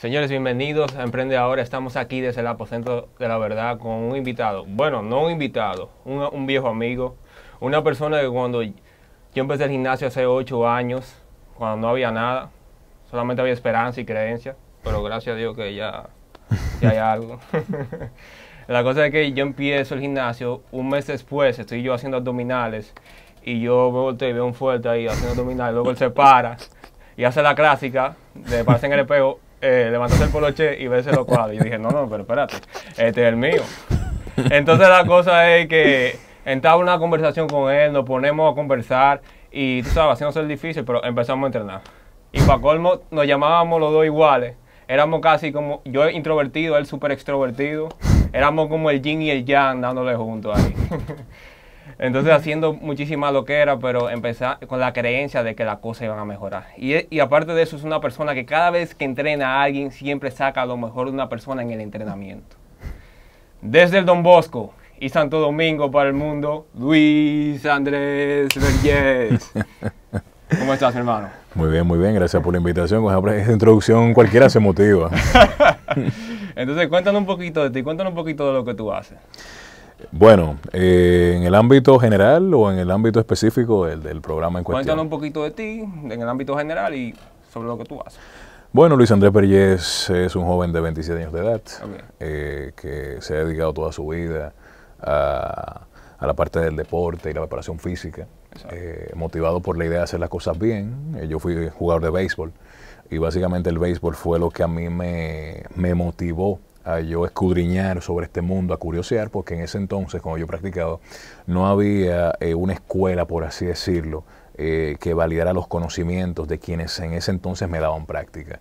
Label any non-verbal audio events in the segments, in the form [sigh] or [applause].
Señores, bienvenidos a Emprende Ahora. Estamos aquí desde el Apocentro de la Verdad con un invitado. Bueno, no un invitado, un, viejo amigo. Una persona que cuando yo empecé el gimnasio hace ocho años, cuando no había nada, solamente había esperanza y creencia, pero gracias a Dios que ya, hay algo. [laughs] la cosa es que yo empiezo el gimnasio, un mes después estoy yo haciendo abdominales y yo volteo y veo un fuerte ahí haciendo abdominales, luego él se para y hace la clásica de pase en el espejo eh, levantaste el poloche y verse lo loco Y yo dije, no, no, pero espérate, este es el mío. Entonces la cosa es que entraba una conversación con él, nos ponemos a conversar y tú sabes, haciendo ser difícil, pero empezamos a entrenar. Y para colmo, nos llamábamos los dos iguales. Éramos casi como yo introvertido, él súper extrovertido. Éramos como el yin y el yang dándole juntos ahí. Entonces haciendo muchísima loquera, pero empezar con la creencia de que las cosas iban a mejorar. Y, aparte de eso, es una persona que cada vez que entrena a alguien, siempre saca lo mejor de una persona en el entrenamiento. Desde el Don Bosco y Santo Domingo para el mundo, Luis Andrés Vergés. [laughs] ¿Cómo estás, hermano? Muy bien, muy bien. Gracias por la invitación. Con esa introducción cualquiera se motiva. [laughs] Entonces, cuéntanos un poquito de ti, cuéntanos un poquito de lo que tú haces. Bueno, eh, en el ámbito general o en el ámbito específico del, programa en cuestión. Cuéntanos un poquito de ti, en el ámbito general y sobre lo que tú haces. Bueno, Luis Andrés Pérez es un joven de 27 años de edad eh, que se ha dedicado toda su vida a, la parte del deporte y la preparación física, eh, motivado por la idea de hacer las cosas bien. yo fui jugador de béisbol y básicamente el béisbol fue lo que a mí me motivó a yo escudriñar sobre este mundo, a curiosear, porque en ese entonces, cuando yo practicaba, no había eh, una escuela, por así decirlo, eh, que validara los conocimientos de quienes en ese entonces me daban práctica.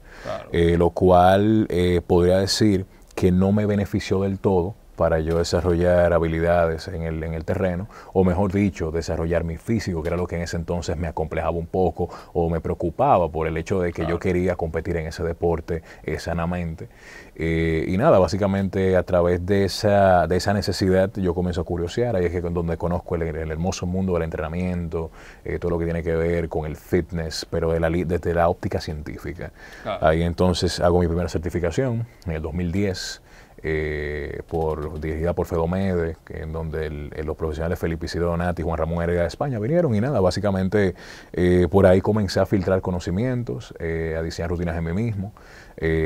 Eh, lo cual podría decir que no me benefició del todo, para yo desarrollar habilidades en el, en el terreno, o mejor dicho, desarrollar mi físico, que era lo que en ese entonces me acomplejaba un poco o me preocupaba por el hecho de que yo quería competir en ese deporte eh, sanamente. Eh, y nada, básicamente a través de esa, de esa necesidad yo comienzo a curiosear, ahí es que donde conozco el, hermoso mundo del entrenamiento, eh, todo lo que tiene que ver con el fitness, pero desde la óptica científica. Ahí entonces hago mi primera certificación en el 2010. Eh, por, dirigida por Fedomede, en donde eh, los profesionales Felipe Isidro Donati y Juan Ramón Heredia de España vinieron y nada, básicamente eh, por ahí comencé a filtrar conocimientos, a diseñar rutinas en mí mismo,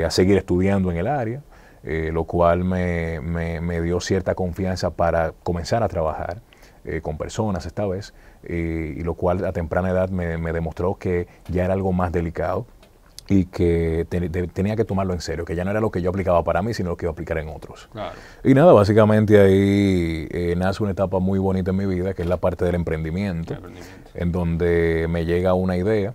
a seguir estudiando en el área. lo cual me, dio cierta confianza para comenzar a trabajar con personas esta vez, y lo cual a temprana edad me demostró que ya era algo más delicado, y que tenía que tomarlo en serio, que ya no era lo que yo aplicaba para mí, sino lo que iba a aplicar en otros. Y nada, básicamente ahí eh, nace una etapa muy bonita en mi vida, que es la parte del emprendimiento, en donde me llega una idea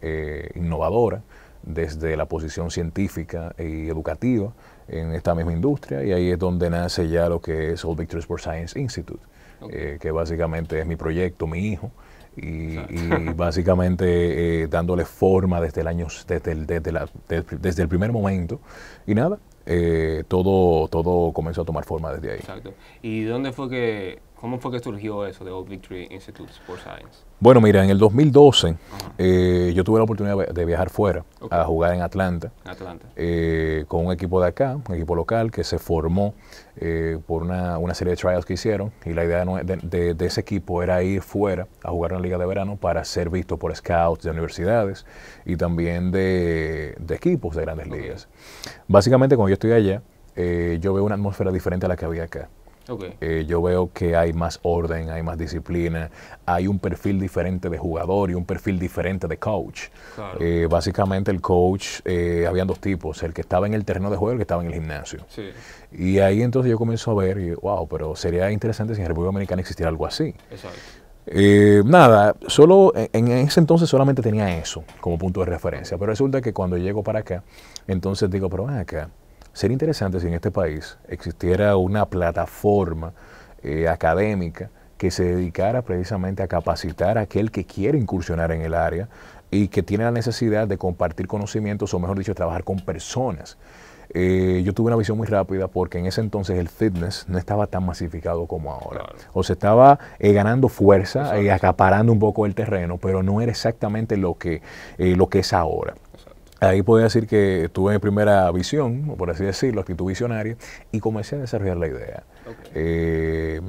eh, innovadora desde la posición científica y educativa en esta misma industria, y ahí es donde nace ya lo que es Old Victories for Science Institute, eh, que básicamente es mi proyecto, mi hijo, y, [laughs] básicamente eh, dándole forma desde el año, desde el primer momento. Y nada, eh, todo, todo comenzó a tomar forma desde ahí. Exacto. ¿Y dónde fue que ¿Cómo fue que surgió eso de Old Victory Institute Sports Science? Bueno, mira, en el 2012 eh, yo tuve la oportunidad de viajar fuera a jugar en Atlanta, eh, con un equipo de acá, un equipo local que se formó eh, por una, serie de trials que hicieron y la idea de, ese equipo era ir fuera a jugar en la liga de verano para ser visto por scouts de universidades y también de, equipos de grandes ligas. Básicamente cuando yo estoy allá, yo veo una atmósfera diferente a la que había acá. Eh, yo veo que hay más orden, hay más disciplina, hay un perfil diferente de jugador y un perfil diferente de coach. Eh, básicamente el coach, eh, habían dos tipos, el que estaba en el terreno de juego y el que estaba en el gimnasio. Y ahí entonces yo comienzo a ver, wow, pero sería interesante si en República Dominicana existiera algo así. Eh, nada, solo en ese entonces solamente tenía eso como punto de referencia, pero resulta que cuando llego para acá, entonces digo, pero ven acá, Sería interesante si en este país existiera una plataforma eh, académica que se dedicara precisamente a capacitar a aquel que quiere incursionar en el área y que tiene la necesidad de compartir conocimientos o mejor dicho, trabajar con personas. Eh, yo tuve una visión muy rápida porque en ese entonces el fitness no estaba tan masificado como ahora. O se estaba eh, ganando fuerza, y acaparando un poco el terreno, pero no era exactamente lo que, lo que es ahora. Ahí puedo decir que tuve mi primera visión, por así decirlo, actitud visionaria, y comencé a desarrollar la idea. Eh,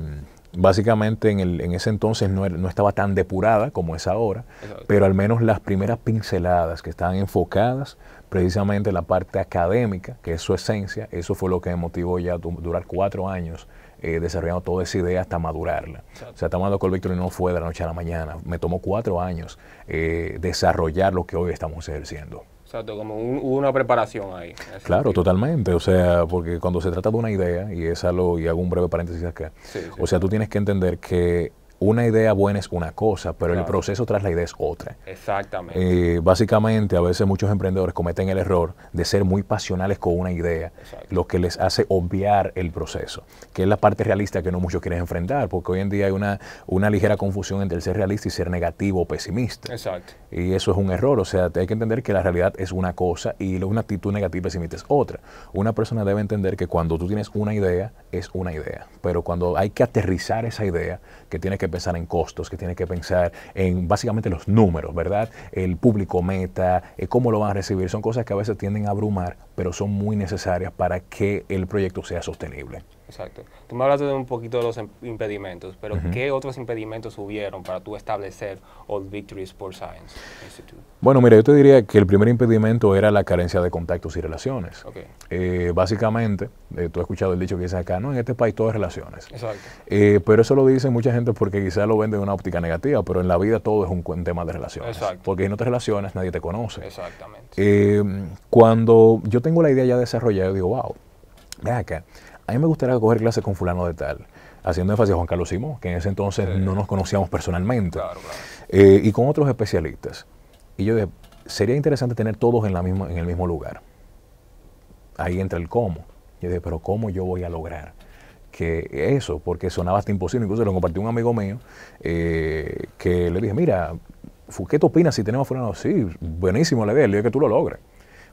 básicamente en, el, en, ese entonces no, estaba tan depurada como es ahora, pero al menos las primeras pinceladas que estaban enfocadas precisamente en la parte académica, que es su esencia, eso fue lo que me motivó ya a durar cuatro años eh, desarrollando toda esa idea hasta madurarla. O sea, estamos hablando con el y no fue de la noche a la mañana, me tomó cuatro años eh, desarrollar lo que hoy estamos ejerciendo. Exacto, como una preparación ahí. Claro, totalmente. O sea, porque cuando se trata de una idea, y es algo y hago un breve paréntesis acá, o sea, tú tienes que entender que una idea buena es una cosa, pero el proceso tras la idea es otra. Exactamente. Eh, básicamente, a veces muchos emprendedores cometen el error de ser muy pasionales con una idea, lo que les hace obviar el proceso, que es la parte realista que no muchos quieren enfrentar, porque hoy en día hay una, una ligera confusión entre el ser realista y ser negativo o pesimista. Exacto. Y eso es un error, o sea, hay que entender que la realidad es una cosa y una actitud negativa y pesimista es otra. Una persona debe entender que cuando tú tienes una idea, es una idea, pero cuando hay que aterrizar esa idea, que tienes que pensar en costos, que tiene que pensar en básicamente los números, ¿verdad? El público meta, eh, cómo lo van a recibir, son cosas que a veces tienden a abrumar, pero son muy necesarias para que el proyecto sea sostenible. Exacto. Tú me hablaste de un poquito de los impedimentos, pero ¿qué otros impedimentos hubieron para tú establecer Old Victory Sports Science Institute? Bueno, mira, yo te diría que el primer impedimento era la carencia de contactos y relaciones. Eh, básicamente, eh, tú has escuchado el dicho que dice acá, no, en este país todo es relaciones. Exacto. Eh, pero eso lo dicen mucha gente porque quizás lo ven de una óptica negativa, pero en la vida todo es un, tema de relaciones. Exacto. Porque en otras relaciones nadie te conoce. Exactamente. cuando yo tengo la idea ya desarrollada, yo digo, wow, ve acá a mí me gustaría coger clases con fulano de tal, haciendo énfasis a Juan Carlos Simón, que en ese entonces no nos conocíamos personalmente, eh, y con otros especialistas. Y yo dije, sería interesante tener todos en, la misma, en el mismo lugar. Ahí entra el cómo. Yo dije, pero ¿cómo yo voy a lograr? que eso, porque sonaba hasta imposible. Incluso lo compartió un amigo mío eh, que le dije, mira, ¿qué te opinas si tenemos fulano? Sí, buenísimo la idea, que tú lo logres.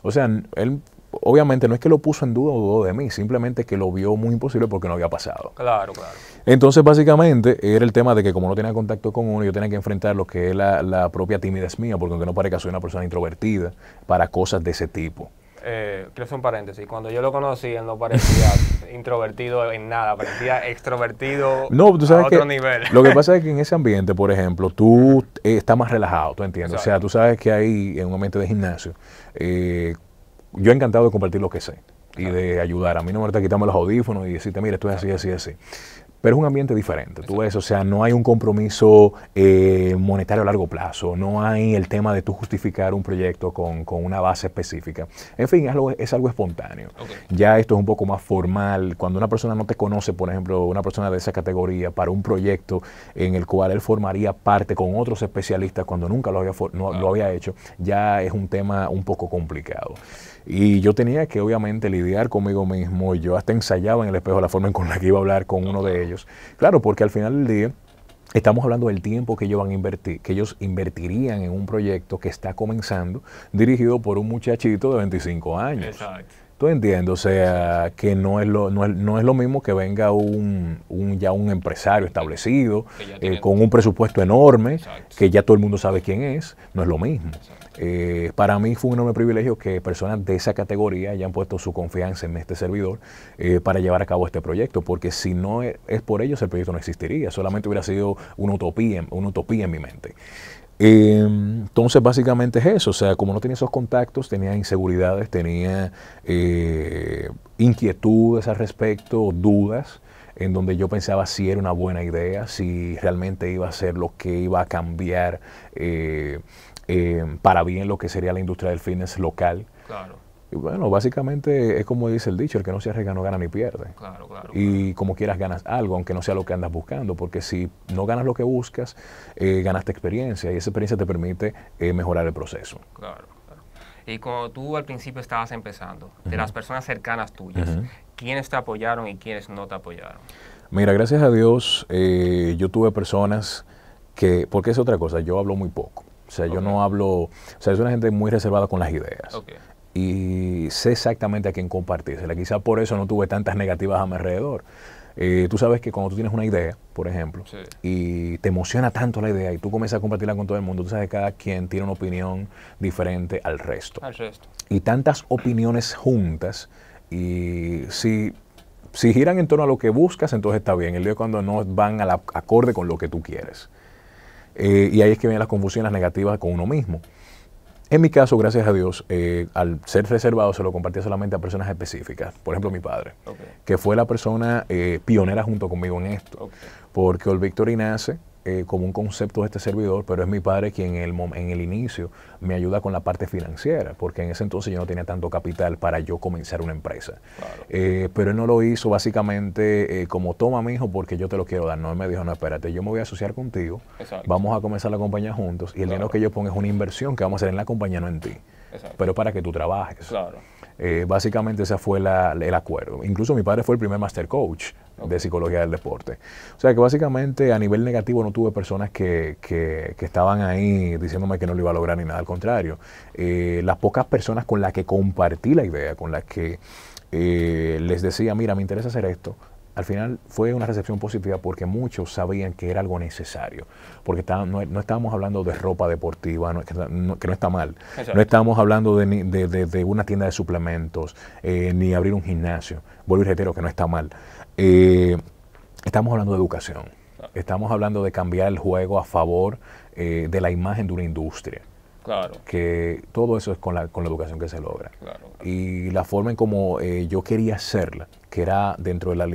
O sea, él obviamente no es que lo puso en duda o dudó de mí, simplemente que lo vio muy imposible porque no había pasado. Claro, claro. Entonces, básicamente, era el tema de que como no tenía contacto con uno, yo tenía que enfrentar lo que es la, propia timidez mía, porque aunque no parezca, soy una persona introvertida para cosas de ese tipo. Eh, quiero hacer un paréntesis. Cuando yo lo conocí, él no parecía [laughs] introvertido en nada, parecía extrovertido no, ¿tú sabes a otro nivel. Lo que pasa es que en [laughs] ese ambiente, por ejemplo, tú eh, estás más relajado, ¿tú entiendes? O sea, tú sabes que ahí, en un ambiente de gimnasio, eh, yo he encantado de compartir lo que sé y de ayudar. A mí no me gusta quitarme los audífonos y decirte, mira, esto es así, así, así. Pero es un ambiente diferente, tú ves, o sea, no hay un compromiso eh, monetario a largo plazo, no hay el tema de tú justificar un proyecto con, una base específica. En fin, es algo, es algo espontáneo. Ya esto es un poco más formal. Cuando una persona no te conoce, por ejemplo, una persona de esa categoría, para un proyecto en el cual él formaría parte con otros especialistas cuando nunca lo había, lo había hecho, ya es un tema un poco complicado. Y yo tenía que obviamente lidiar conmigo mismo yo hasta ensayaba en el espejo la forma en con la que iba a hablar con uno de ellos. Claro, porque al final del día Estamos hablando del tiempo que ellos van a invertir, que ellos invertirían en un proyecto que está comenzando, dirigido por un muchachito de 25 años. Exacto. Estoy entiendo. o sea, que no es lo, no es, no es lo mismo que venga un, un ya un empresario establecido, eh, con un presupuesto enorme, que ya todo el mundo sabe quién es, no es lo mismo. Eh, para mí fue un enorme privilegio que personas de esa categoría hayan puesto su confianza en este servidor eh, para llevar a cabo este proyecto, porque si no es, por ellos el proyecto no existiría, solamente hubiera sido una utopía, una utopía en mi mente. Em, entonces, básicamente es eso. O sea, como no tenía esos contactos, tenía inseguridades, tenía eh, inquietudes al respecto, dudas, en donde yo pensaba si era una buena idea, si realmente iba a ser lo que iba a cambiar eh, em, para bien lo que sería la industria del fitness local. Y bueno, básicamente es como dice el dicho, el que no se arriesga no gana ni pierde. Claro, claro. Y como quieras ganas algo, aunque no sea lo que andas buscando, porque si no ganas lo que buscas, eh, ganaste experiencia y esa experiencia te permite eh, mejorar el proceso. Claro, claro. Y cuando tú al principio estabas empezando, de las personas cercanas tuyas, ¿quiénes te apoyaron y quiénes no te apoyaron? Mira, gracias a Dios, eh, yo tuve personas que, porque es otra cosa, yo hablo muy poco. O sea, yo no hablo, o sea, es una gente muy reservada con las ideas. Okay y sé exactamente a quién compartírsela. Quizás por eso no tuve tantas negativas a mi alrededor. Eh, tú sabes que cuando tú tienes una idea, por ejemplo, y te emociona tanto la idea y tú comienzas a compartirla con todo el mundo, tú sabes que cada quien tiene una opinión diferente al resto. Al resto. Y tantas opiniones juntas, y si, si giran en torno a lo que buscas, entonces está bien. El día cuando no van a acorde con lo que tú quieres. Eh, y ahí es que vienen las confusiones, negativas con uno mismo. En mi caso, gracias a Dios, eh, al ser reservado se lo compartía solamente a personas específicas. Por ejemplo, mi padre, que fue la persona eh, pionera junto conmigo en esto. Porque el Victory nace eh, como un concepto de este servidor, pero es mi padre quien en el, en el inicio me ayuda con la parte financiera, porque en ese entonces yo no tenía tanto capital para yo comenzar una empresa. Eh, pero él no lo hizo básicamente eh, como toma mi hijo porque yo te lo quiero dar. No, él me dijo, no, espérate, yo me voy a asociar contigo, vamos a comenzar la compañía juntos y el dinero que yo pongo es una inversión que vamos a hacer en la compañía, no en ti, pero para que tú trabajes. Claro. Eh, básicamente ese fue el acuerdo. Incluso mi padre fue el primer master coach de psicología del deporte. O sea que básicamente a nivel negativo no tuve personas que, estaban ahí diciéndome que no lo iba a lograr ni nada, al contrario. Eh, las pocas personas con las que compartí la idea, con las que eh, les decía, mira, me interesa hacer esto, al final fue una recepción positiva porque muchos sabían que era algo necesario, porque no, estábamos hablando de ropa deportiva, que, no, está mal, no estábamos hablando de, una tienda de suplementos, eh, ni abrir un gimnasio, vuelvo y reitero que no está mal. Eh, estamos hablando de educación, estamos hablando de cambiar el juego a favor eh, de la imagen de una industria. Claro. Que todo eso es con la, con la educación que se logra. Y la forma en como yo quería hacerla, que era dentro del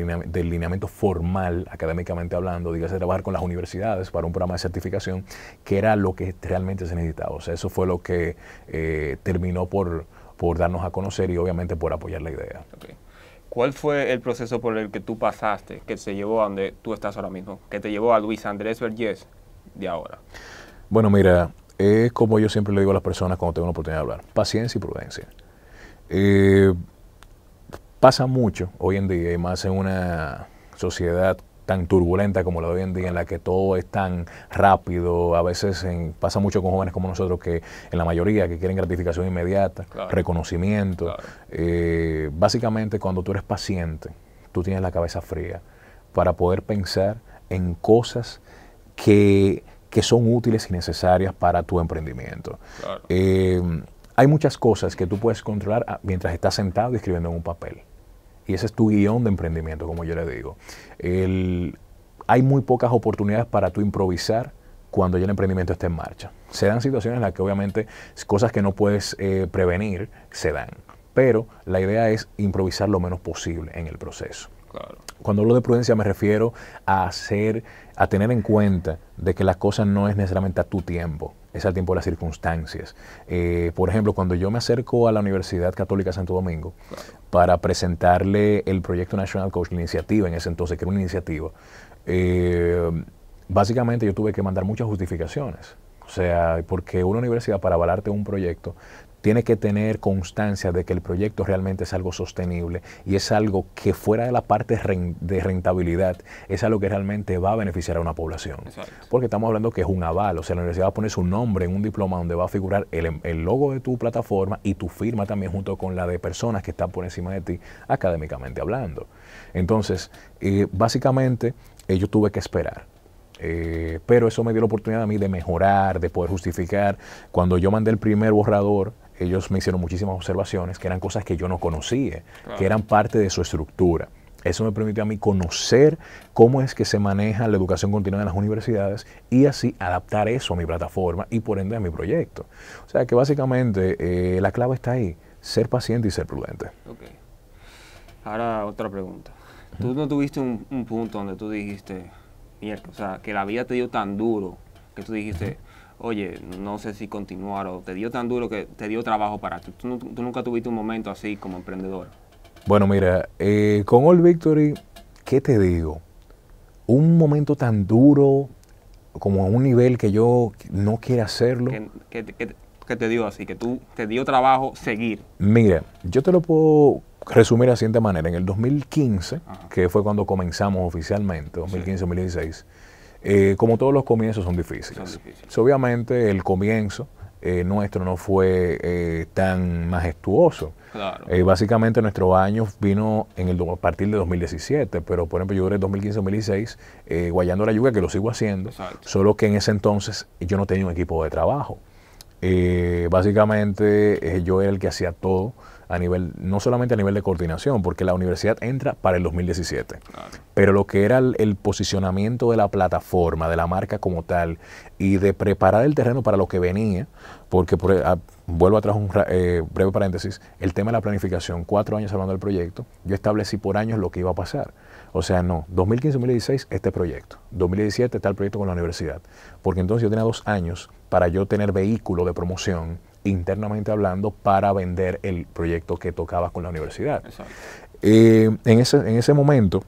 lineamiento formal, académicamente hablando, dígase trabajar con las universidades para un programa de certificación, que era lo que realmente se necesitaba. O sea, eso fue lo que eh, terminó por, darnos a conocer y obviamente por apoyar la idea. ¿Cuál fue el proceso por el que tú pasaste que se llevó a donde tú estás ahora mismo, que te llevó a Luis Andrés Vergés de ahora? Bueno, mira, es como yo siempre le digo a las personas cuando tengo la oportunidad de hablar, paciencia y prudencia. Eh, Pasa mucho hoy en día, y más en una sociedad tan turbulenta como la de hoy en día, en la que todo es tan rápido, a veces pasa mucho con jóvenes como nosotros que en la mayoría que quieren gratificación inmediata, reconocimiento. Eh, básicamente cuando tú eres paciente, tú tienes la cabeza fría para poder pensar en cosas que, son útiles y necesarias para tu emprendimiento. Eh, hay muchas cosas que tú puedes controlar ah, mientras estás sentado y escribiendo en un papel y ese es tu guión de emprendimiento, como yo le digo. hay muy pocas oportunidades para tú improvisar cuando ya el emprendimiento está en marcha. Se dan situaciones en las que obviamente cosas que no puedes eh, prevenir se dan, pero la idea es improvisar lo menos posible en el proceso. Cuando hablo de prudencia me refiero a hacer, a tener en cuenta de que las cosas no es necesariamente a tu tiempo, al tiempo de las circunstancias. Eh, por ejemplo, cuando yo me acerco a la Universidad Católica Santo Domingo para presentarle el proyecto National Coach, la iniciativa en ese entonces, que era una iniciativa, eh, básicamente yo tuve que mandar muchas justificaciones. O sea, porque una universidad para avalarte un proyecto tiene que tener constancia de que el proyecto realmente es algo sostenible y es algo que fuera de la parte de rentabilidad, es algo que realmente va a beneficiar a una población. Porque estamos hablando que es un aval, o sea, la universidad va a poner su nombre en un diploma donde va a figurar el, logo de tu plataforma y tu firma también junto con la de personas que están por encima de ti académicamente hablando. Entonces, eh, básicamente, eh, yo tuve que esperar. Eh, pero eso me dio la oportunidad a mí de mejorar, de poder justificar. Cuando yo mandé el primer borrador ellos me hicieron muchísimas observaciones, que eran cosas que yo no conocía, que eran parte de su estructura. Eso me permitió a mí conocer cómo es que se maneja la educación continua en las universidades y así adaptar eso a mi plataforma y por ende a mi proyecto. O sea que básicamente eh, la clave está ahí, ser paciente y ser prudente. Ahora otra pregunta. ¿Tú no tuviste un, punto donde tú dijiste, o sea, que la vida te dio tan duro que tú dijiste oye, no sé si continuar o te dio tan duro que te dio trabajo para ti? ¿Tú, nunca tuviste un momento así como emprendedor? Bueno, mira, eh, con All Victory, ¿qué te digo? Un momento tan duro, como a un nivel que yo no quiero hacerlo. ¿Qué, te dio así? ¿Que tú te dio trabajo seguir? Mira, yo te lo puedo resumir de la siguiente manera. En el 2015, que fue cuando comenzamos oficialmente, 2015-2016, eh, como todos los comienzos son difíciles. obviamente el comienzo eh, nuestro no fue eh, tan majestuoso. Claro. básicamente nuestro año vino en el, a partir de 2017, pero por ejemplo yo duré 2015-2016 guayando la yuca, que lo sigo haciendo, solo que en ese entonces yo no tenía un equipo de trabajo. básicamente yo era el que hacía todo a nivel, no solamente a nivel de coordinación, porque la universidad entra para el 2017. Pero lo que era el, posicionamiento de la plataforma, de la marca como tal, y de preparar el terreno para lo que venía, porque ah, vuelvo atrás un eh, breve paréntesis, el tema de la planificación, cuatro años hablando del proyecto, yo establecí por años lo que iba a pasar. O sea, no, 2015-2016 este proyecto, 2017 está el proyecto con la universidad, porque entonces yo tenía dos años para yo tener vehículo de promoción internamente hablando para vender el proyecto que tocaba con la universidad. Eh, en, ese, momento,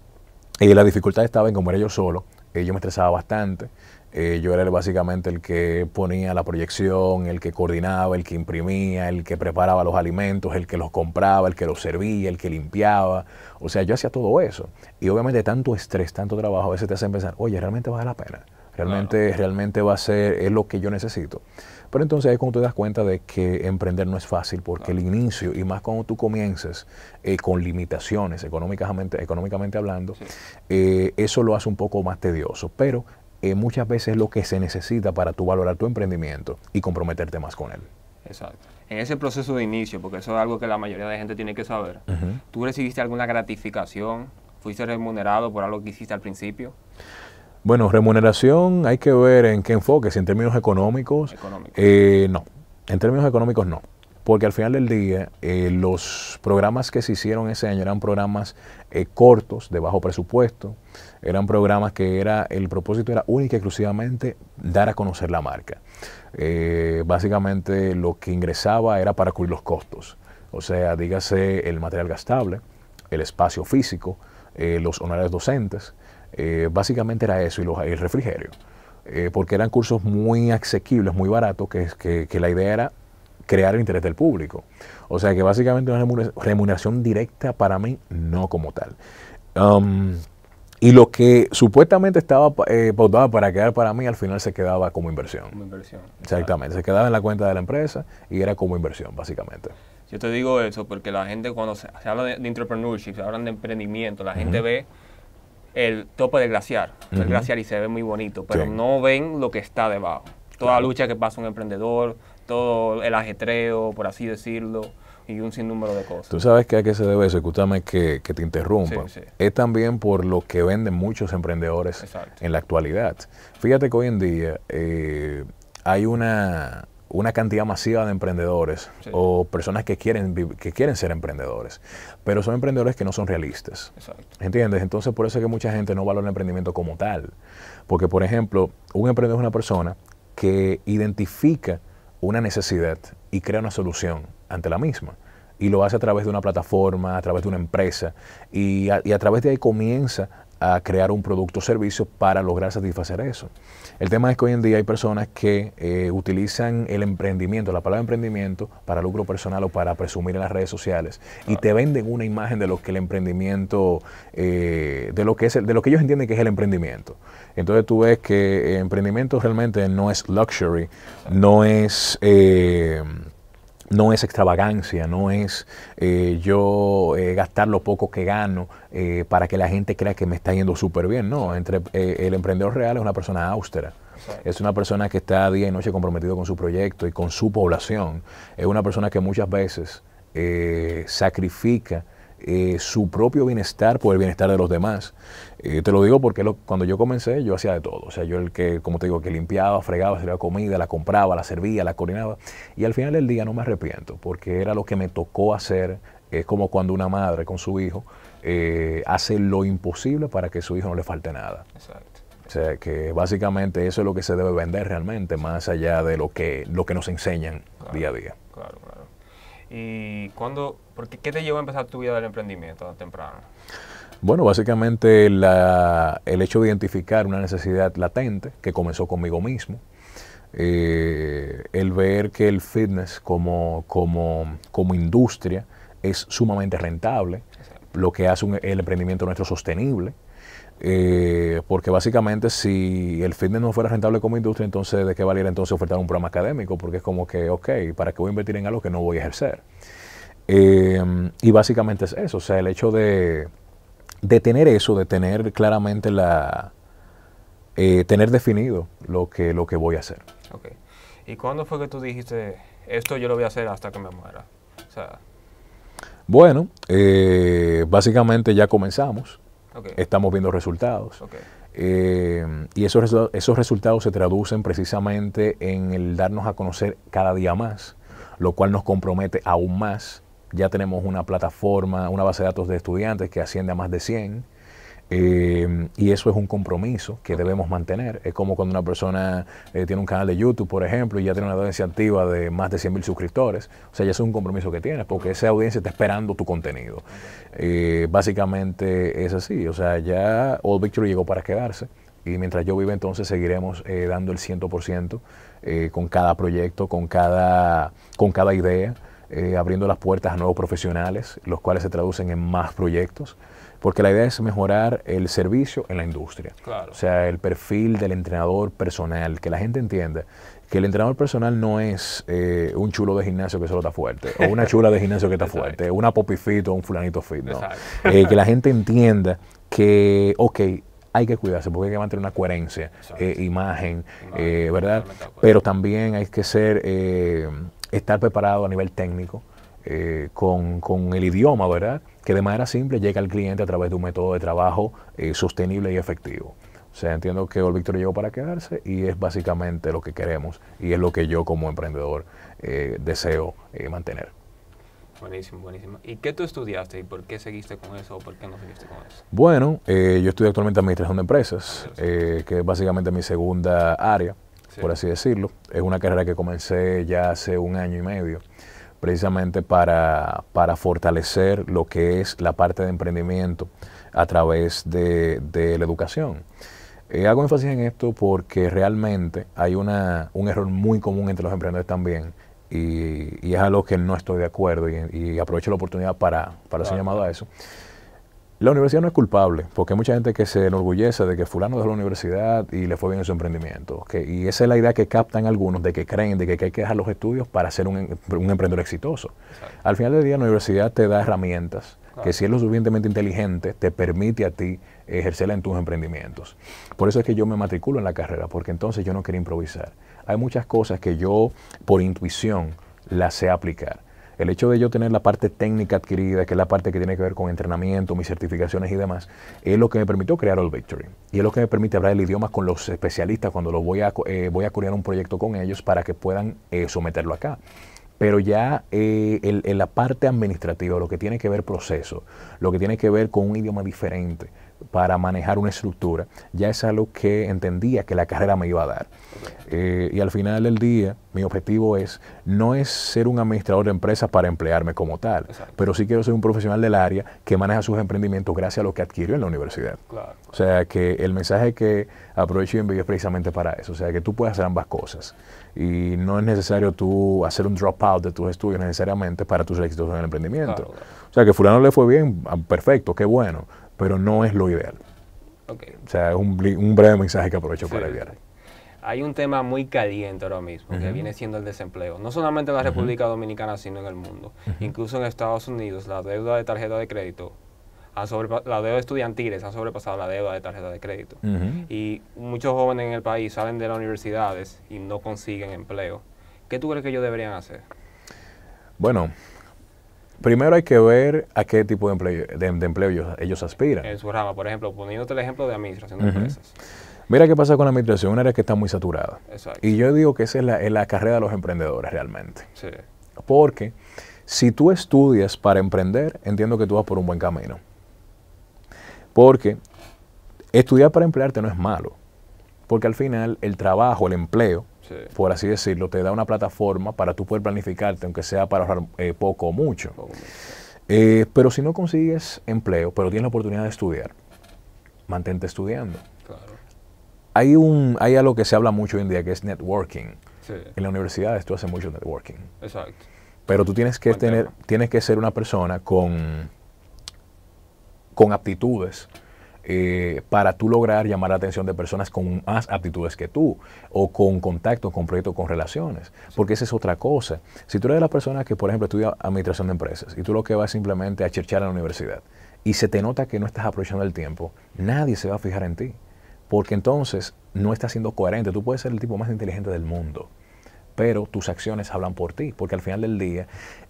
eh, la dificultad estaba en cómo era yo solo, Ellos eh, yo me estresaba bastante. yo era básicamente el que ponía la proyección, el que coordinaba, el que imprimía, el que preparaba los alimentos, el que los compraba, el que los servía, el que limpiaba. O sea, yo hacía todo eso. Y obviamente tanto estrés, tanto trabajo, a veces te hacen pensar, oye, realmente vale la pena. Realmente, realmente va a ser, es lo que yo necesito. Pero entonces es cuando te das cuenta de que emprender no es fácil, porque el inicio, y más cuando tú comiences eh, con limitaciones económicamente, económicamente hablando, eh, eso lo hace un poco más tedioso. Pero eh, muchas veces es lo que se necesita para tú valorar tu emprendimiento y comprometerte más con él. Exacto. En ese proceso de inicio, porque eso es algo que la mayoría de gente tiene que saber, ¿tú recibiste alguna gratificación? ¿Fuiste remunerado por algo que hiciste al principio? Bueno, remuneración hay que ver en qué enfoque, si en términos económicos. Eh, no, en términos económicos no. Porque al final del día, eh, los programas que se hicieron ese año eran programas eh, cortos, de bajo presupuesto, eran programas que era el propósito era única y exclusivamente dar a conocer la marca. Eh, básicamente lo que ingresaba era para cubrir los costos, o sea, dígase el material gastable, el espacio físico, los honorarios docentes, eh, básicamente era eso y, los, el refrigerio, eh, porque eran cursos muy asequibles, muy baratos, que, es que la idea era crear el interés del público. O sea que básicamente una remuneración directa para mí, no como tal. Um, y lo que supuestamente estaba eh, para quedar para mí, al final se quedaba como inversión. inversión. Exactamente, se quedaba en la cuenta de la empresa y era como inversión, básicamente. Yo te digo eso porque la gente cuando se, habla de, entrepreneurship, se hablan de emprendimiento, la gente ve el tope del glaciar, el glaciar y se ve muy bonito, pero no ven lo que está debajo. Toda la lucha que pasa un emprendedor, todo el ajetreo, por así decirlo, y un sinnúmero de cosas. Tú sabes que a qué se debe eso, escúchame que, te interrumpa. Es también por lo que venden muchos emprendedores en la actualidad. Fíjate que hoy en día eh, hay una una cantidad masiva de emprendedores o personas que quieren, que quieren ser emprendedores, pero son emprendedores que no son realistas. ¿Entiendes? Entonces por eso es que mucha gente no valora el emprendimiento como tal. Porque, por ejemplo, un emprendedor es una persona que identifica una necesidad y crea una solución ante la misma. Y lo hace a través de una plataforma, a través de una empresa, y y a través de ahí comienza a crear un producto o servicio para lograr satisfacer eso. El tema es que hoy en día hay personas que eh, utilizan el emprendimiento, la palabra emprendimiento, para lucro personal o para presumir en las redes sociales y te venden una imagen de lo que el emprendimiento, eh, de, lo que es de lo que ellos entienden que es el emprendimiento. Entonces tú ves que eh, emprendimiento realmente no es luxury, no es... Eh, no es extravagancia, no es eh, yo eh, gastar lo poco que gano eh, para que la gente crea que me está yendo súper bien. No, entre, el emprendedor real es una persona austera. Es una persona que está día y noche comprometido con su proyecto y con su población. Es una persona que muchas veces sacrifica eh, su propio bienestar por el bienestar de los demás. Eh, te lo digo porque cuando yo comencé yo hacía de todo. O sea, yo el que, como te digo, que limpiaba, fregaba, la comida, la compraba, la servía, la coordinaba. Y al final del día no me arrepiento porque era lo que me tocó hacer. Es como cuando una madre con su hijo eh, hace lo imposible para que su hijo no le falte nada. Exacto. O sea, que básicamente eso es lo que se debe vender realmente, más allá de lo que, lo que nos enseñan día a día. claro. ¿Y porque, qué te llevó a empezar tu vida del emprendimiento tan temprano? Bueno, básicamente la, el hecho de identificar una necesidad latente que comenzó conmigo mismo, eh, el ver que el fitness como, como, como industria es sumamente rentable, lo que hace el emprendimiento nuestro sostenible, eh, porque básicamente si el fitness no fuera rentable como industria, entonces de qué valiera entonces ofertar un programa académico, porque es como que, ok, ¿para qué voy a invertir en algo que no voy a ejercer? Eh, y básicamente es eso, o sea, el hecho de, de tener eso, de tener claramente la, eh, tener definido lo que, lo que voy a hacer. ¿Y cuándo fue que tú dijiste, esto yo lo voy a hacer hasta que me muera? O sea... Bueno, básicamente ya comenzamos. Estamos viendo resultados. Eh, y esos, esos resultados se traducen precisamente en el darnos a conocer cada día más, lo cual nos compromete aún más. Ya tenemos una plataforma, una base de datos de estudiantes que asciende a más de 100. Eh, y eso es un compromiso que debemos mantener. Es como cuando una persona eh, tiene un canal de YouTube, por ejemplo, y ya tiene una audiencia activa de más de mil suscriptores. O sea, ya es un compromiso que tienes porque esa audiencia está esperando tu contenido. Eh, básicamente es así. O sea, ya Old Victory llegó para quedarse. Y mientras yo viva, entonces seguiremos dando el 100% con cada proyecto, con con cada idea, abriendo las puertas a nuevos profesionales, los cuales se traducen en más proyectos porque la idea es mejorar el servicio en la industria. O sea, el perfil del entrenador personal, que la gente entienda que el entrenador personal no es eh, un chulo de gimnasio que solo está fuerte, o una chula de gimnasio que está [laughs] fuerte, una popifito o un fulanito fit, no. Eh, que la gente entienda que, ok, hay que cuidarse porque hay que mantener una coherencia, eh, imagen, ¿verdad? Pero también hay que ser, estar preparado a nivel técnico con, con el idioma, ¿verdad? que de manera simple llega al cliente a través de un método de trabajo eh, sostenible y efectivo. O sea, entiendo que el Víctor llegó para quedarse y es básicamente lo que queremos y es lo que yo como emprendedor eh, deseo eh, mantener. Buenísimo, buenísimo. ¿Y qué tú estudiaste y por qué seguiste con eso o por qué no seguiste con eso? Bueno, yo estudio actualmente Administración de Empresas, que es básicamente mi segunda área, por así decirlo. Es una carrera que comencé ya hace un año y medio precisamente para, fortalecer lo que es la parte de emprendimiento a través de, la educación. Eh, hago énfasis en esto porque realmente hay un error muy común entre los emprendedores también y, y es lo que no estoy de acuerdo y, aprovecho la oportunidad para, para llamado a eso. La universidad no es culpable, porque hay mucha gente que se enorgullece de que fulano dejó la universidad y le fue bien en su emprendimiento. y esa es la idea que captan algunos, de que creen de que hay que dejar los estudios para ser un, emprendedor exitoso. Al final del día, la universidad te da herramientas que si es lo suficientemente inteligente, te permite a ti ejercerla en tus emprendimientos. Por eso es que yo me matriculo en la carrera, porque entonces yo no quería improvisar. Hay muchas cosas que yo, por intuición, las sé aplicar el hecho de yo tener la parte técnica adquirida, que es la parte que tiene que ver con entrenamiento, mis certificaciones y demás, es lo que me permitió crear All Victory. Y es lo que me permite hablar el idioma con los especialistas cuando voy a, eh, voy a curar un proyecto con ellos para que puedan eh, someterlo acá pero ya en, eh, en, la parte administrativa, lo que tiene que ver proceso, lo que tiene que ver con un idioma diferente, para manejar una estructura, ya es algo que entendía que la carrera me iba a dar. Eh, y al final del día, mi objetivo es, no es ser un administrador de empresas para emplearme como tal, pero sí quiero ser un profesional del área que maneja sus emprendimientos gracias a lo que adquirió en la universidad. O sea, que el mensaje que aprovecho y envío es precisamente para eso, o sea, que tú puedes hacer ambas cosas. Y no es necesario tú hacer un dropout de tus estudios necesariamente para tus éxitos en el emprendimiento. O sea, que fulano le fue bien, ah, perfecto, qué bueno pero no es lo ideal. O sea, es un, breve mensaje que aprovecho para enviar. Hay un tema muy caliente ahora mismo, que viene siendo el desempleo. No solamente en la República Dominicana, sino en el mundo. Incluso en Estados Unidos, la deuda de tarjeta de crédito, ha la deuda de estudiantiles ha sobrepasado la deuda de tarjeta de crédito. Y muchos jóvenes en el país salen de las universidades y no consiguen empleo. ¿Qué tú crees que ellos deberían hacer? Bueno, Primero hay que ver a qué tipo de empleo, de, ellos, aspiran. En su rama, por ejemplo, poniéndote el ejemplo de administración de empresas. Mira qué pasa con la administración, una área que está muy saturada. Y yo digo que esa es la, carrera de los emprendedores realmente. Sí. Porque si tú estudias para emprender, entiendo que tú vas por un buen camino. Porque estudiar para emplearte no es malo. Porque al final el trabajo, el empleo, por así decirlo, te da una plataforma para tú poder planificarte, aunque sea para ahorrar eh, poco o mucho. Eh, pero si no consigues empleo, pero tienes la oportunidad de estudiar, mantente estudiando. Hay, un, hay algo que se habla mucho hoy en día que es networking. En las universidades tú haces mucho networking. Exacto. Pero tú tienes que, tener, tienes que ser una persona con, con aptitudes eh, para tú lograr llamar la atención de personas con más aptitudes que tú o con contacto con proyectos, con relaciones. Porque esa es otra cosa. Si tú eres de las personas que, por ejemplo, estudia administración de empresas y tú lo que vas simplemente a cherchar a la universidad y se te nota que no estás aprovechando el tiempo, nadie se va a fijar en ti. Porque entonces no estás siendo coherente. Tú puedes ser el tipo más inteligente del mundo pero tus acciones hablan por ti, porque al final del día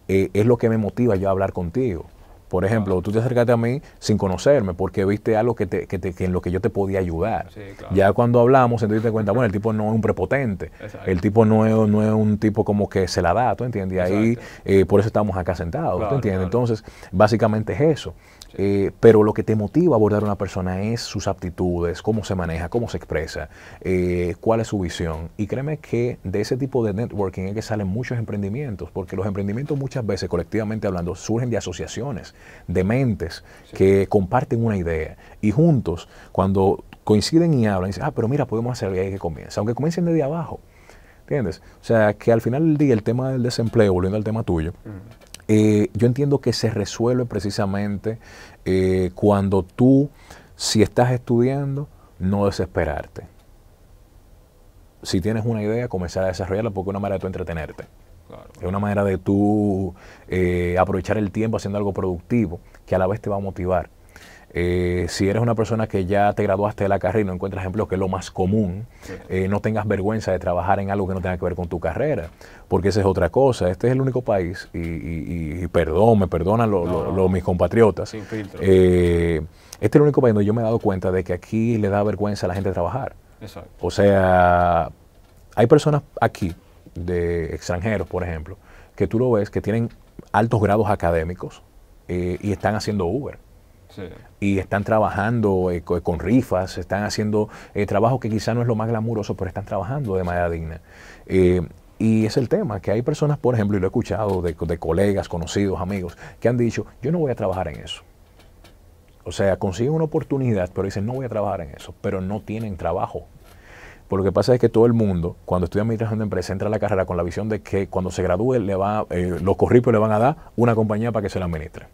eh, es lo que me motiva yo a hablar contigo. Por ejemplo, tú te acercaste a mí sin conocerme porque viste algo que, te, que, que en lo que yo te podía ayudar. Ya cuando hablamos, entonces te cuenta, bueno, el tipo no es un prepotente, el tipo no es, no es un tipo como que se la da, ¿tú entiendes? Y ahí, eh, por eso estamos acá sentados, ¿tú entiendes? Entonces, básicamente es eso. Eh, pero lo que te motiva a abordar a una persona es sus aptitudes, cómo se maneja, cómo se expresa, eh, cuál es su visión. Y créeme que de ese tipo de networking es que salen muchos emprendimientos, porque los emprendimientos muchas veces, colectivamente hablando, surgen de asociaciones, de mentes que comparten una idea. Y juntos, cuando coinciden y hablan, dicen, ah, pero mira, podemos hacer ahí que comienza, aunque comiencen desde abajo. ¿Entiendes? O sea, que al final del día el tema del desempleo, volviendo al tema tuyo, eh, yo entiendo que se resuelve precisamente eh, cuando tú, si estás estudiando, no desesperarte. Si tienes una idea, comenzar a desarrollarla porque es una manera de tú entretenerte. Es una manera de tú eh, aprovechar el tiempo haciendo algo productivo que a la vez te va a motivar. Eh, si eres una persona que ya te graduaste de la carrera y no encuentras ejemplo que es lo más común, eh, no tengas vergüenza de trabajar en algo que no tenga que ver con tu carrera, porque esa es otra cosa. Este es el único país, y, perdón, me perdonan mis compatriotas. Eh, este es el único país donde yo me he dado cuenta de que aquí le da vergüenza a la gente trabajar. O sea, hay personas aquí, de extranjeros, por ejemplo, que tú lo ves, que tienen altos grados académicos y están haciendo Uber. Y están trabajando eh, con rifas, están haciendo eh, trabajo que quizá no es lo más glamuroso, pero están trabajando de manera digna. Eh, y es el tema, que hay personas, por ejemplo, y lo he escuchado de, colegas, conocidos, amigos, que han dicho, yo no voy a trabajar en eso. O sea, consiguen una oportunidad, pero dicen, no voy a trabajar en eso, pero no tienen trabajo. Por lo que pasa es que todo el mundo, cuando estudia administración de empresa, entra a la carrera con la visión de que cuando se gradúe, le va, los corripos le van a dar una compañía para que se la administre.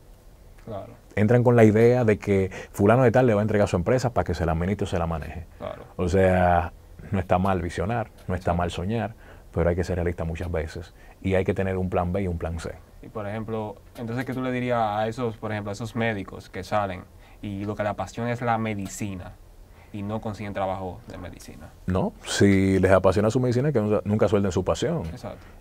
Entran con la idea de que fulano de tal le va a entregar su empresa para que se la administre o se la maneje. O sea, no está mal visionar, no está mal soñar, pero hay que ser realista muchas veces y hay que tener un plan B y un plan C. Y por ejemplo, entonces, ¿qué tú le dirías a esos, por ejemplo, a esos médicos que salen y lo que la pasión es la medicina? y no consiguen trabajo de medicina. No, si les apasiona su medicina, que nunca suelten su pasión.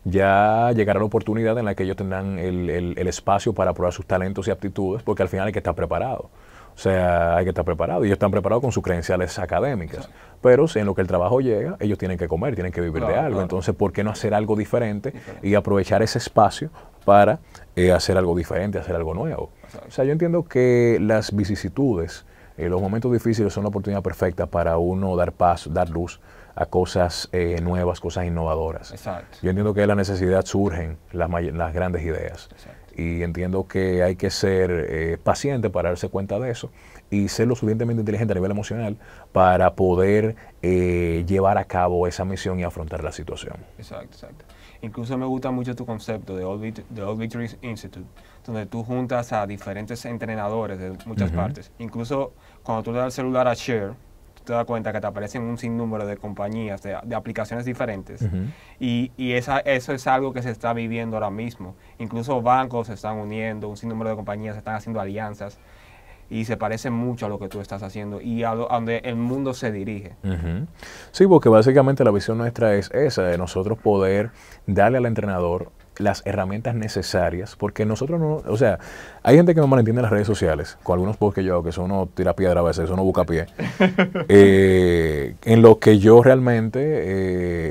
Ya llegará la oportunidad en la que ellos tendrán el, espacio para probar sus talentos y aptitudes, porque al final hay que estar preparado. O sea, hay que estar preparado. Y Ellos están preparados con sus credenciales académicas. pero si en lo que el trabajo llega, ellos tienen que comer, tienen que vivir de algo. Entonces, ¿por qué no hacer algo diferente, y aprovechar ese espacio para eh, hacer algo diferente, hacer algo nuevo? O sea, yo entiendo que las vicisitudes eh, los momentos difíciles son la oportunidad perfecta para uno dar paz, dar luz a cosas eh, nuevas, cosas innovadoras. Exacto. Yo entiendo que de la necesidad surgen las, grandes ideas. Exacto. Y entiendo que hay que ser eh, paciente para darse cuenta de eso y ser lo suficientemente inteligente a nivel emocional para poder llevar a cabo esa misión y afrontar la situación. Exacto, exacto. Incluso me gusta mucho tu concepto de Old Victory Institute, donde tú juntas a diferentes entrenadores de muchas partes. Incluso cuando tú le das el celular a Share, te das cuenta que te aparecen un sinnúmero de compañías, de, aplicaciones diferentes. Y, eso es algo que se está viviendo ahora mismo. Incluso bancos se están uniendo, un sinnúmero de compañías están haciendo alianzas y se parece mucho a lo que tú estás haciendo y a, donde el mundo se dirige. Sí, porque básicamente la visión nuestra es esa, de nosotros poder darle al entrenador las herramientas necesarias, porque nosotros no, o sea, hay gente que no malentiende en las redes sociales, con algunos posts que yo que eso no tira piedra a veces, eso no busca pie, [laughs] eh, en lo que yo realmente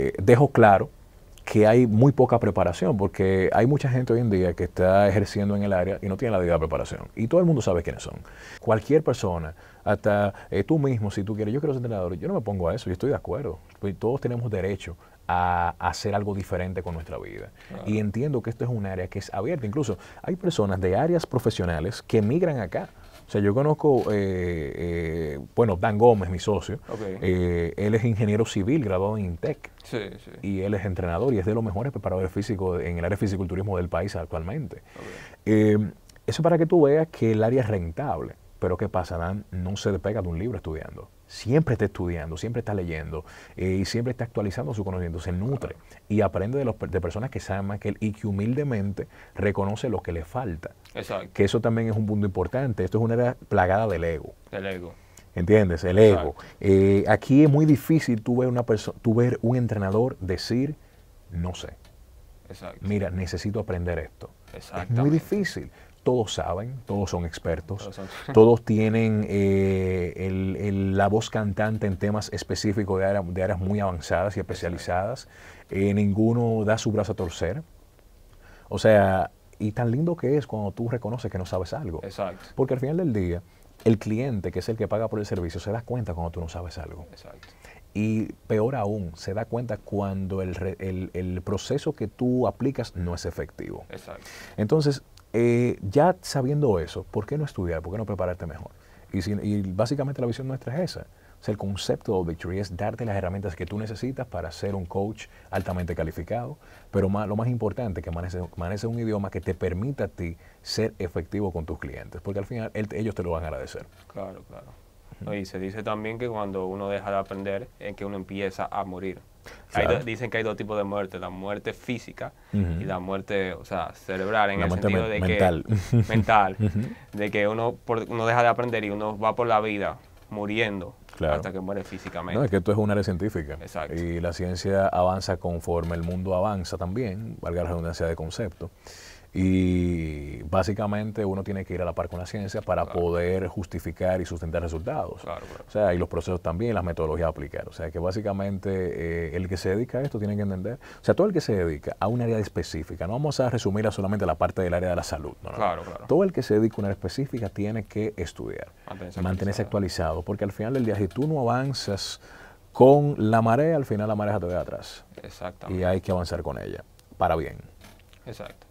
eh, dejo claro que hay muy poca preparación, porque hay mucha gente hoy en día que está ejerciendo en el área y no tiene la debida preparación. Y todo el mundo sabe quiénes son. Cualquier persona, hasta eh, tú mismo, si tú quieres, yo quiero ser entrenador, yo no me pongo a eso, yo estoy de acuerdo. Pues, todos tenemos derecho a hacer algo diferente con nuestra vida. Y entiendo que esto es un área que es abierta. Incluso hay personas de áreas profesionales que migran acá o sea, yo conozco, eh, eh, bueno, Dan Gómez, mi socio, eh, él es ingeniero civil, graduado en INTEC, sí, sí. y él es entrenador y es de los mejores preparadores físicos en el área de fisiculturismo del país actualmente. eso para que tú veas que el área es rentable, pero ¿qué pasa, Dan? No se despega de un libro estudiando siempre está estudiando, siempre está leyendo eh, y siempre está actualizando su conocimiento, se nutre y aprende de, los, personas que saben más que él y que humildemente reconoce lo que le falta. Que eso también es un punto importante. Esto es una era plagada del ego. Del ego. ¿Entiendes? El ego. Eh, aquí es muy difícil tú ver, una tú ver un entrenador decir, no sé. Mira, necesito aprender esto. Es muy difícil todos saben, todos son expertos, todos, [laughs] tienen eh, la voz cantante en temas específicos de, áreas muy avanzadas y especializadas. Eh, ninguno da su brazo a torcer. O sea, y tan lindo que es cuando tú reconoces que no sabes algo. Porque al final del día, el cliente, que es el que paga por el servicio, se da cuenta cuando tú no sabes algo. Exacto. Y peor aún, se da cuenta cuando el, el proceso que tú aplicas no es efectivo. Exacto. Entonces, eh, ya sabiendo eso, ¿por qué no estudiar? ¿Por qué no prepararte mejor? Y, básicamente la visión nuestra es esa. el concepto de Victory es darte las herramientas que tú necesitas para ser un coach altamente calificado, pero más, lo más importante, que maneces un idioma que te permita a ti ser efectivo con tus clientes, porque al final ellos te lo van a agradecer. Claro, claro. Y se dice también que cuando uno deja de aprender es que uno empieza a morir dicen que hay dos tipos de muerte, la muerte física y la muerte, o sea, cerebral, en el sentido de que... mental. [laughs] De que uno, deja de aprender y uno va por la vida muriendo hasta que muere físicamente. No, es que esto es un área científica. Y la ciencia avanza conforme el mundo avanza también, valga la redundancia de concepto. Y básicamente uno tiene que ir a la par con la ciencia para poder justificar y sustentar resultados. O sea, y los procesos también, las metodologías a aplicar. O sea, que básicamente eh, el que se dedica a esto tiene que entender. O sea, todo el que se dedica a un área específica, no vamos a resumir a solamente la parte del área de la salud. Claro, claro. Todo el que se dedica a una área específica tiene que estudiar, mantenerse, actualizado. porque al final del día, si tú no avanzas con la marea, al final la marea te ve atrás. Exactamente. Y hay que avanzar con ella, para bien. Exacto.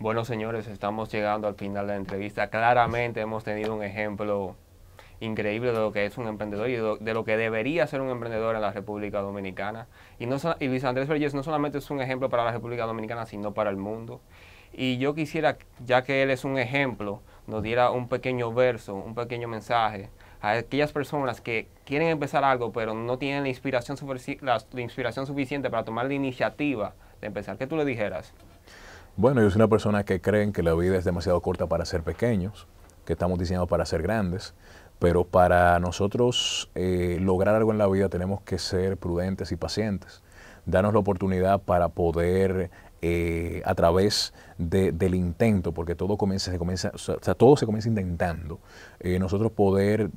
Bueno, señores, estamos llegando al final de la entrevista. Claramente hemos tenido un ejemplo increíble de lo que es un emprendedor y de lo, que debería ser un emprendedor en la República Dominicana. Y, no, Luis Andrés Vergés no solamente es un ejemplo para la República Dominicana, sino para el mundo. Y yo quisiera, ya que él es un ejemplo, nos diera un pequeño verso, un pequeño mensaje a aquellas personas que quieren empezar algo, pero no tienen la inspiración, la inspiración suficiente para tomar la iniciativa de empezar. ¿Qué tú le dijeras? Bueno, yo soy una persona que creen que la vida es demasiado corta para ser pequeños, que estamos diseñados para ser grandes, pero para nosotros eh, lograr algo en la vida tenemos que ser prudentes y pacientes, darnos la oportunidad para poder eh, a través del intento, porque todo comienza, se comienza, o todo se comienza intentando, eh, nosotros poder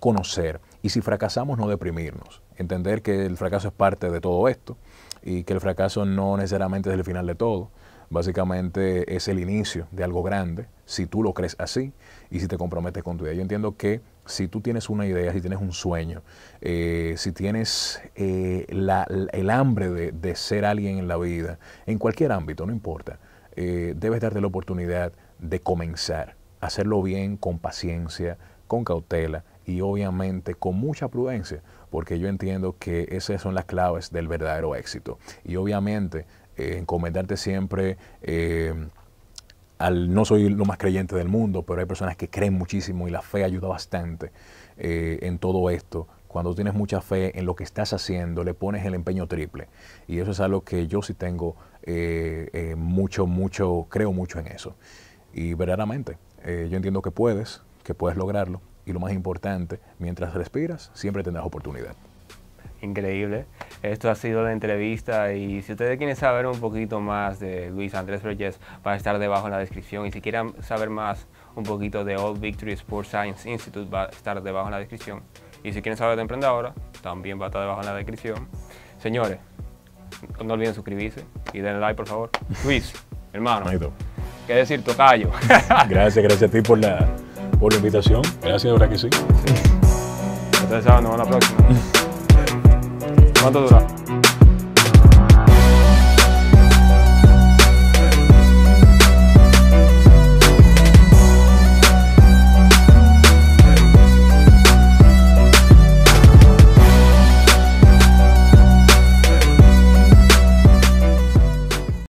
conocer y si fracasamos no deprimirnos, entender que el fracaso es parte de todo esto y que el fracaso no necesariamente es el final de todo, básicamente es el inicio de algo grande, si tú lo crees así y si te comprometes con tu idea. Yo entiendo que si tú tienes una idea, si tienes un sueño, eh, si tienes eh, el hambre de, ser alguien en la vida, en cualquier ámbito, no importa, eh, debes darte la oportunidad de comenzar, hacerlo bien, con paciencia, con cautela y obviamente con mucha prudencia, porque yo entiendo que esas son las claves del verdadero éxito. Y obviamente eh, encomendarte siempre eh, al, no soy lo más creyente del mundo, pero hay personas que creen muchísimo y la fe ayuda bastante eh, en todo esto. Cuando tienes mucha fe en lo que estás haciendo, le pones el empeño triple. Y eso es algo que yo sí tengo mucho, mucho, creo mucho en eso. Y verdaderamente, yo entiendo que puedes, que puedes lograrlo. Y lo más importante, mientras respiras, siempre tendrás oportunidad increíble. Esto ha sido la entrevista y si ustedes quieren saber un poquito más de Luis Andrés Reyes, va a estar debajo en la descripción. Y si quieren saber más un poquito de Old Victory Sports Science Institute, va a estar debajo en la descripción. Y si quieren saber de Emprendedora, también va a estar debajo en la descripción. Señores, no olviden suscribirse y denle like, por favor. [laughs] Luis, hermano. ¿Qué decir, tocayo? [laughs] gracias, gracias a ti por la, por invitación. Gracias, ahora que sí. Hasta nos vemos la próxima. [laughs] う裏